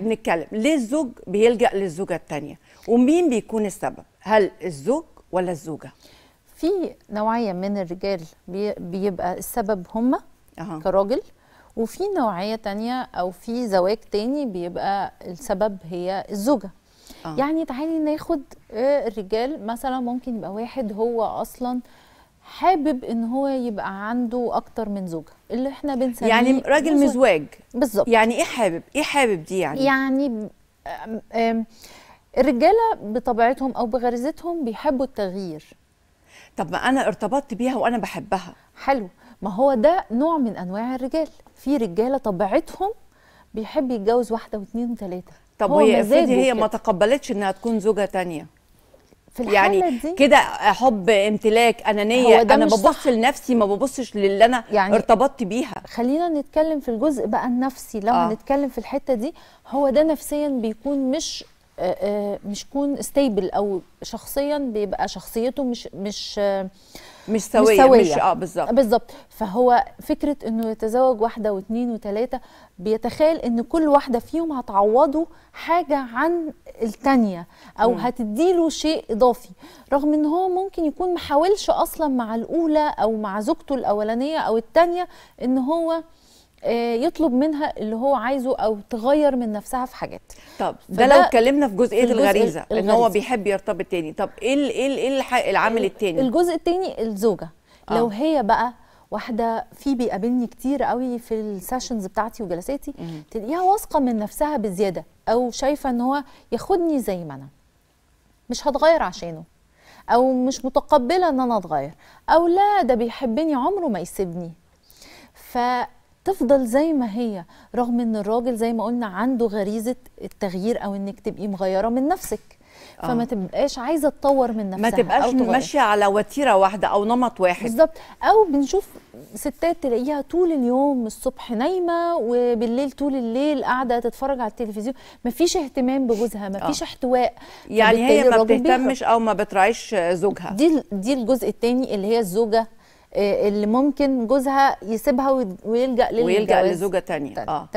بنتكلم ليه الزوج بيلجأ للزوجة الثانية ومين بيكون السبب هل الزوج ولا الزوجة في نوعية من الرجال بيبقى السبب هم أه. كراجل وفي نوعية تانية أو في زواج تاني بيبقى السبب هي الزوجة أه. يعني تعالي ناخد آه، الرجال مثلا ممكن يبقى واحد هو أصلا آه حابب ان هو يبقى عنده اكتر من زوجه اللي احنا بنسميه يعني راجل مزواج, بالظبط يعني ايه حابب ايه حابب دي يعني يعني الرجاله بطبيعتهم او بغريزتهم بيحبوا التغيير طب ما انا ارتبطت بيها وانا بحبها حلو ما هو ده نوع من انواع الرجال في رجاله طبيعتهم بيحب يتجوز واحده واثنين وثلاثه طب هي هي ما تقبلتش انها تكون زوجه تانية في الحاله يعني كده حب امتلاك انانيه انا ببص صح. لنفسي ما ببصش للي انا يعني ارتبطت بيها خلينا نتكلم في الجزء بقى النفسي لو آه. نتكلم في الحته دي هو ده نفسيا بيكون مش آه، آه، مش كون ستيبل او شخصيا بيبقى شخصيته مش مش آه، مش سويه مش, سوية. مش اه بالظبط بالظبط فهو فكره انه يتزوج واحده واثنين وثلاثه بيتخيل ان كل واحده فيهم هتعوضه حاجه عن الثانيه او هتديله شيء اضافي رغم ان هو ممكن يكون محاولش اصلا مع الاولى او مع زوجته الاولانيه او الثانيه ان هو آه، يطلب منها اللي هو عايزه او تغير من نفسها في حاجات طب ده لو اتكلمنا في جزئيه في الغريزه الغريزة. ان هو بيحب يرتبط تاني طب ايه ايه ايه العامل التاني الجزء التاني الزوجه آه. لو هي بقى واحده في بيقابلني كتير قوي في السيشنز بتاعتي وجلساتي تلاقيها واثقه من نفسها بزياده او شايفه ان هو ياخدني زي ما انا مش هتغير عشانه او مش متقبله ان انا اتغير او لا ده بيحبني عمره ما يسيبني ف تفضل زي ما هي رغم ان الراجل زي ما قلنا عنده غريزه التغيير او انك تبقي مغيره من نفسك آه. فما تبقاش عايزه تطور من نفسها ما تبقاش ماشيه على وتيره واحده او نمط واحد بالظبط او بنشوف ستات تلاقيها طول اليوم الصبح نايمه وبالليل طول الليل قاعده تتفرج على التلفزيون ما فيش اهتمام بجوزها ما آه. فيش احتواء يعني هي ما بتهتمش او ما بتراعيش زوجها دي دي الجزء الثاني اللي هي الزوجه آه، اللي ممكن جوزها يسيبها ويلجا للجواز ويلجا لزوجه ثانيه اه تمام